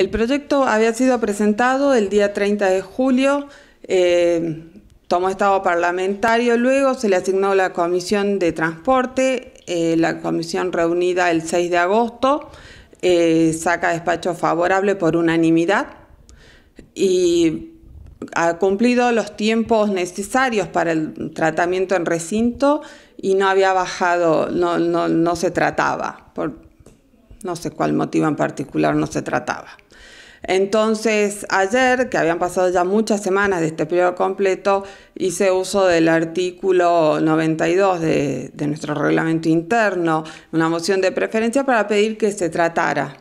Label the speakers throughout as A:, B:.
A: El proyecto había sido presentado el día 30 de julio, eh, tomó estado parlamentario, luego se le asignó la Comisión de Transporte, eh, la comisión reunida el 6 de agosto eh, saca despacho favorable por unanimidad y ha cumplido los tiempos necesarios para el tratamiento en recinto y no había bajado, no, no se trataba, por no sé cuál motivo en particular no se trataba. Entonces, ayer, que habían pasado ya muchas semanas de este periodo completo, hice uso del artículo 92 de, nuestro reglamento interno, una moción de preferencia para pedir que se tratara.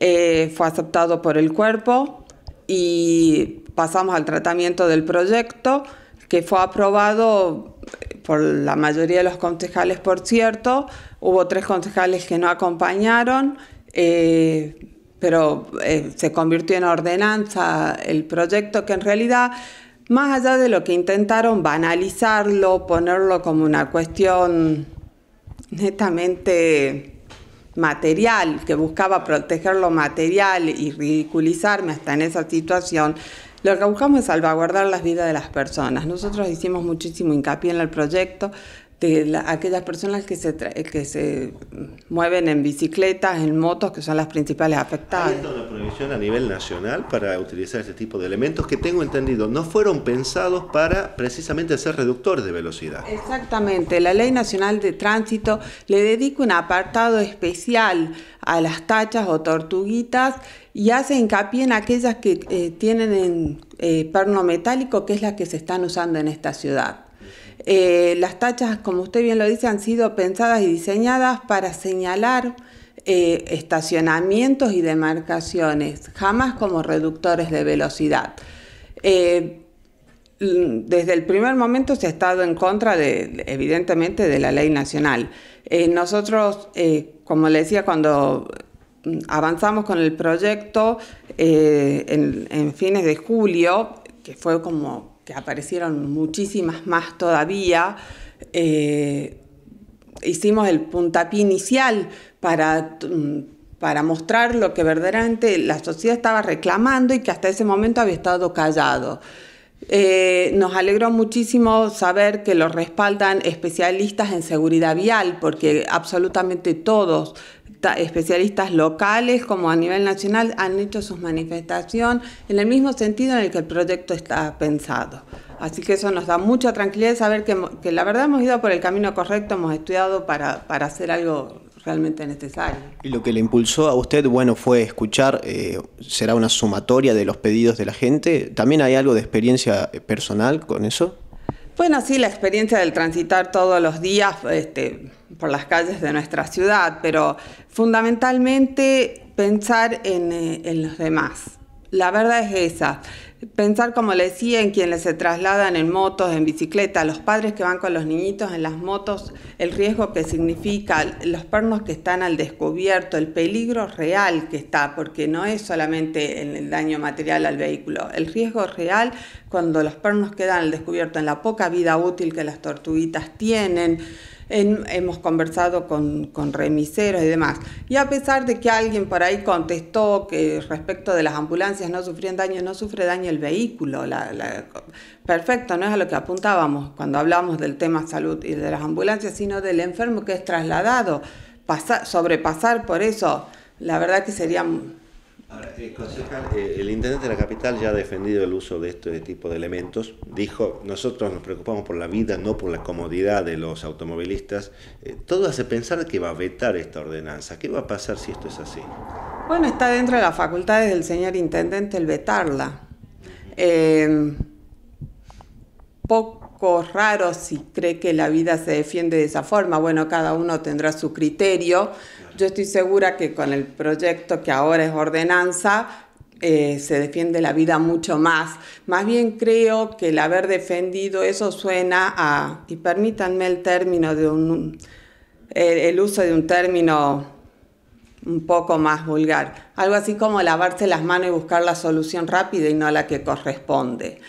A: Eh, fue aceptado por el cuerpo y pasamos al tratamiento del proyecto, que fue aprobado eh, por la mayoría de los concejales, por cierto. Hubo tres concejales que no acompañaron. Eh, pero eh, se convirtió en ordenanza el proyecto que en realidad, más allá de lo que intentaron banalizarlo, ponerlo como una cuestión netamente material, que buscaba proteger lo material y ridiculizarme hasta en esa situación, lo que buscamos es salvaguardar las vidas de las personas. Nosotros hicimos muchísimo hincapié en el proyecto, de aquellas personas que se, que se mueven en bicicletas, en motos, que son las principales afectadas. Hay una prohibición a nivel nacional para utilizar este tipo de elementos que tengo entendido no fueron pensados para precisamente ser reductores de velocidad. Exactamente, la Ley Nacional de Tránsito le dedica un apartado especial a las tachas o tortuguitas y hace hincapié en aquellas que eh, tienen en, eh, perno metálico, que es la que se están usando en esta ciudad. Eh, las tachas, como usted bien lo dice, han sido pensadas y diseñadas para señalar eh, estacionamientos y demarcaciones, jamás como reductores de velocidad. Eh, mm, desde el primer momento se ha estado en contra, de, evidentemente, de la ley nacional. nosotros, como le decía, cuando mm, avanzamos con el proyecto en, fines de julio, que fue como que aparecieron muchísimas más todavía, eh, hicimos el puntapié inicial mm, para mostrar lo que verdaderamente la sociedad estaba reclamando y que hasta ese momento había estado callado. Eh, nos alegró muchísimo saber que lo respaldan especialistas en seguridad vial, porque absolutamente todos, especialistas locales como a nivel nacional, han hecho sus manifestaciones en el mismo sentido en el que el proyecto está pensado. Así que eso nos da mucha tranquilidad saber que, la verdad hemos ido por el camino correcto, hemos estudiado para, para hacer algo realmente necesario. Y lo que le impulsó a usted, bueno, fue escuchar, eh, será una sumatoria de los pedidos de la gente. ¿También hay algo de experiencia eh, personal con eso? Bueno, sí, la experiencia del transitar todos los días este, por las calles de nuestra ciudad, pero fundamentalmente pensar en eh, los demás la verdad es esa. Pensar, como le decía, en quienes se trasladan en motos, en bicicleta, los padres que van con los niñitos en las motos, el riesgo que significa, los pernos que están al descubierto, el peligro real que está, porque no es solamente el daño material al vehículo, el riesgo real cuando los pernos quedan al descubierto en la poca vida útil que las tortuguitas tienen hemos conversado con, remiseros y demás. Y a pesar de que alguien por ahí contestó que respecto de las ambulancias no sufrían daño, no sufre daño el vehículo. perfecto, no es a lo que apuntábamos cuando hablábamos del tema salud y de las ambulancias, sino del enfermo que es trasladado. sobrepasar por eso, la verdad que sería Ahora, eh, concejal, eh, el intendente de la capital ya ha defendido el uso de este tipo de elementos. Dijo, nosotros nos preocupamos por la vida, no por la comodidad de los automovilistas. Eh, todo hace pensar que va a vetar esta ordenanza. ¿Qué va a pasar si esto es así? Bueno, está dentro de las facultades del señor intendente el vetarla. Em, poco raro si cree que la vida se defiende de esa forma. Bueno, cada uno tendrá su criterio. Yo estoy segura que con el proyecto que ahora es ordenanza, eh, se defiende la vida mucho más. Más bien creo que el haber defendido eso suena a, y permítanme el término de un, el uso de un término un poco más vulgar, algo así como lavarse las manos y buscar la solución rápida y no la que corresponde.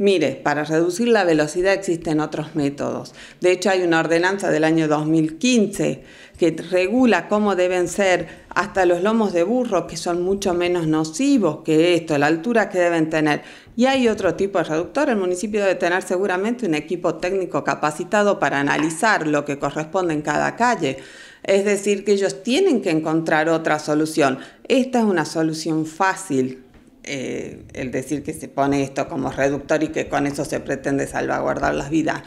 A: Mire, para reducir la velocidad existen otros métodos. De hecho, hay una ordenanza del año 2015 que regula cómo deben ser hasta los lomos de burro, que son mucho menos nocivos que esto, la altura que deben tener. Y hay otro tipo de reductor. El municipio debe tener seguramente un equipo técnico capacitado para analizar lo que corresponde en cada calle. Es decir, que ellos tienen que encontrar otra solución. Esta es una solución fácil, eh, el decir que se pone esto como reductor y que con eso se pretende salvaguardar las vidas,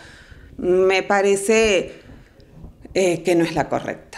A: me parece eh, que no es la correcta.